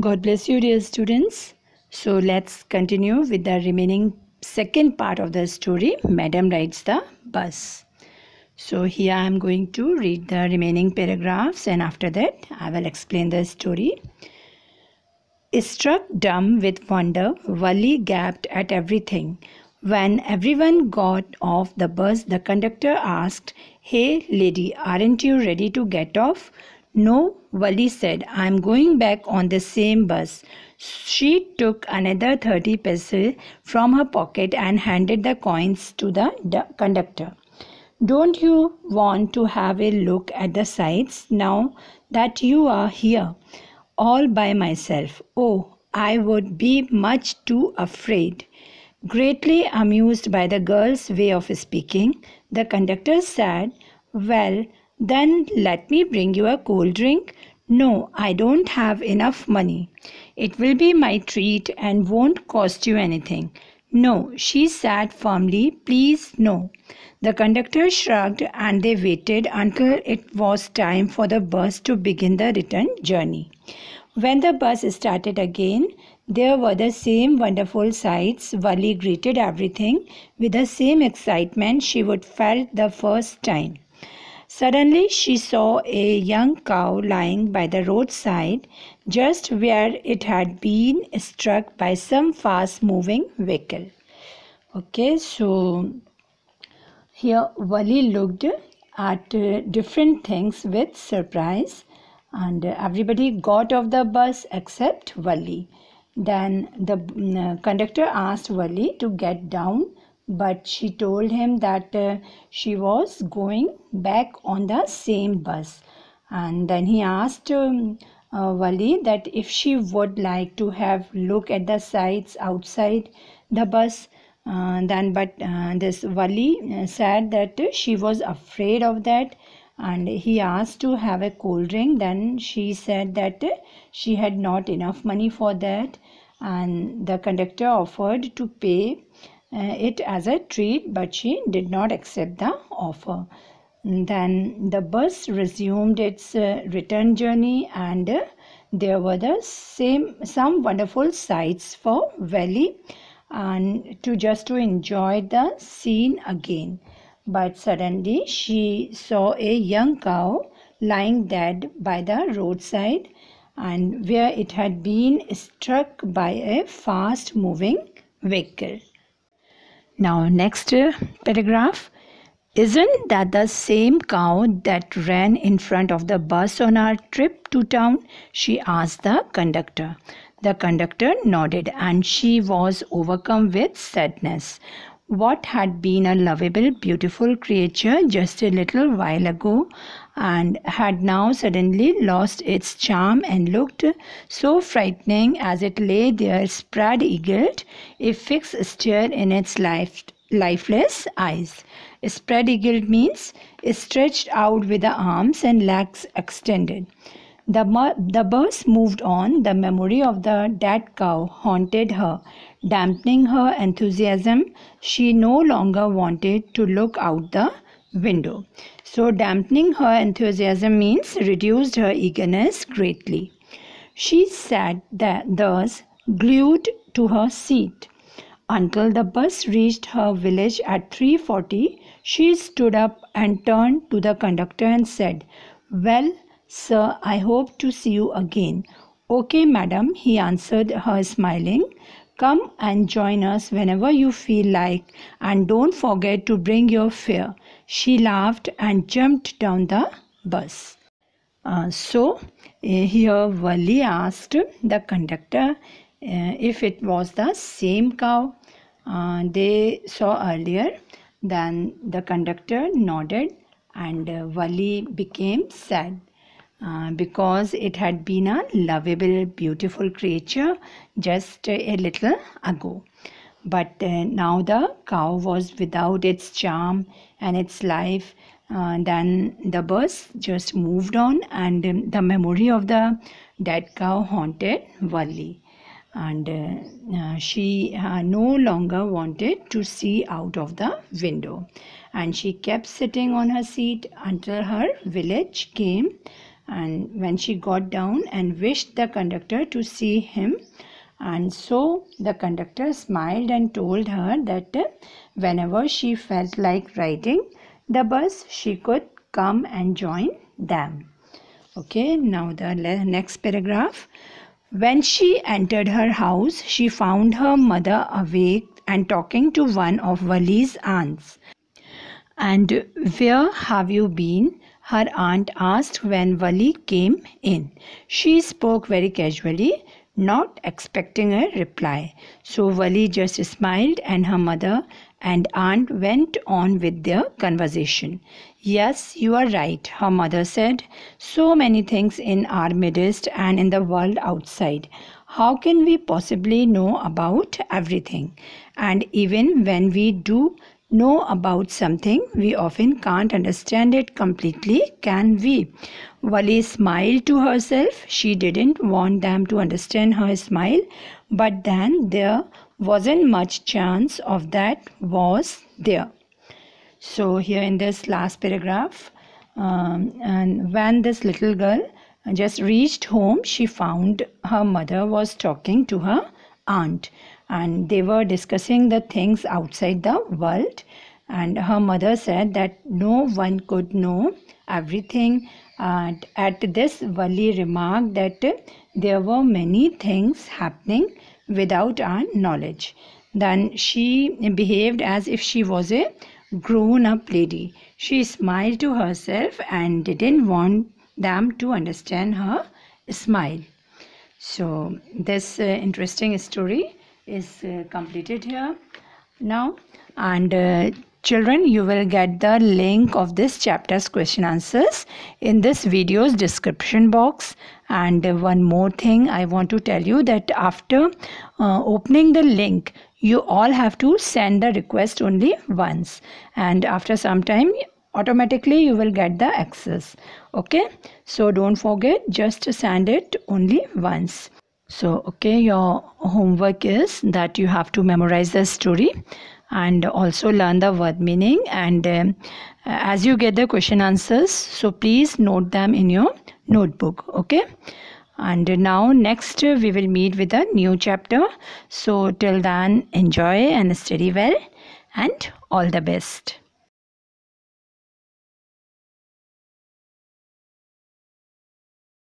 God bless you, dear students. So let's continue with the remaining second part of the story. Madam rides the bus. So here I am going to read the remaining paragraphs and after that I will explain the story. Struck dumb with wonder, Wally gaped at everything. When everyone got off the bus, the conductor asked, Hey lady, aren't you ready to get off? No, Wali said, I'm going back on the same bus. She took another 30 paise from her pocket and handed the coins to the conductor. Don't you want to have a look at the sights now that you are here all by myself? Oh, I would be much too afraid. Greatly amused by the girl's way of speaking, the conductor said, Well, then let me bring you a cold drink. No, I don't have enough money. It will be my treat and won't cost you anything. No, she said firmly, please no. The conductor shrugged and they waited until it was time for the bus to begin the return journey. When the bus started again, there were the same wonderful sights. Wally greeted everything with the same excitement she would felt the first time. Suddenly she saw a young cow lying by the roadside, just where it had been struck by some fast moving vehicle. Okay, so here Wali looked at uh, different things with surprise, and uh, everybody got off the bus except Wali. Then the mm, uh, conductor asked Wali to get down but she told him that uh, she was going back on the same bus. And then he asked um, uh, Wali that if she would like to have look at the sights outside the bus. Uh, then, but uh, this Wali uh, said that she was afraid of that and he asked to have a cold drink then she said that she had not enough money for that and the conductor offered to pay uh, it as a treat, but she did not accept the offer. Then the bus resumed its uh, return journey, and uh, there were the same some wonderful sights for Valley and to just to enjoy the scene again. But suddenly she saw a young cow lying dead by the roadside and where it had been struck by a fast moving vehicle. Now, next paragraph. Isn't that the same cow that ran in front of the bus on our trip to town? She asked the conductor. The conductor nodded and she was overcome with sadness what had been a lovable, beautiful creature just a little while ago and had now suddenly lost its charm and looked so frightening as it lay there spread eagled, a fixed stare in its life, lifeless eyes. Spread eagled means stretched out with the arms and legs extended. The, the bus moved on. The memory of the dead cow haunted her, dampening her enthusiasm. She no longer wanted to look out the window. So, dampening her enthusiasm means reduced her eagerness greatly. She sat there, thus glued to her seat until the bus reached her village at 3:40 she stood up and turned to the conductor and said well Sir, I hope to see you again. Okay, madam, he answered her smiling. Come and join us whenever you feel like, and don't forget to bring your fare. She laughed and jumped down the bus. Uh, so, uh, here Wali asked the conductor uh, if it was the same cow uh, they saw earlier. Then the conductor nodded, and uh, Wali became sad uh, because it had been a lovable, beautiful creature just a little ago. But uh, now the cow was without its charm and its life. Uh, then the bus just moved on, and um, the memory of the dead cow haunted Wally. And uh, uh, she uh, no longer wanted to see out of the window. And she kept sitting on her seat until her village came and when she got down and wished the conductor to see him and so the conductor smiled and told her that whenever she felt like riding the bus she could come and join them okay now the next paragraph when she entered her house she found her mother awake and talking to one of Vali's aunts and where have you been her aunt asked when Wali came in. She spoke very casually, not expecting a reply. So Wali just smiled and her mother and aunt went on with their conversation. Yes, you are right, her mother said. So many things in our midst and in the world outside. How can we possibly know about everything? And even when we do, know about something, we often can't understand it completely, can we? Wally smiled to herself. She didn't want them to understand her smile, but then there wasn't much chance of that, was there? So, here in this last paragraph, um, and when this little girl just reached home, she found her mother was talking to her aunt and they were discussing the things outside the world and her mother said that no one could know everything and at this Vali remarked that there were many things happening without our knowledge then she behaved as if she was a grown up lady she smiled to herself and didn't want them to understand her smile so this uh, interesting story is uh, completed here now and uh, children you will get the link of this chapter's question answers in this video's description box and uh, one more thing i want to tell you that after uh, opening the link you all have to send the request only once and after some time automatically you will get the access okay so don't forget just send it only once so, okay, your homework is that you have to memorize the story and also learn the word meaning. And uh, as you get the question answers, so please note them in your notebook. Okay. And now, next, uh, we will meet with a new chapter. So, till then, enjoy and study well, and all the best.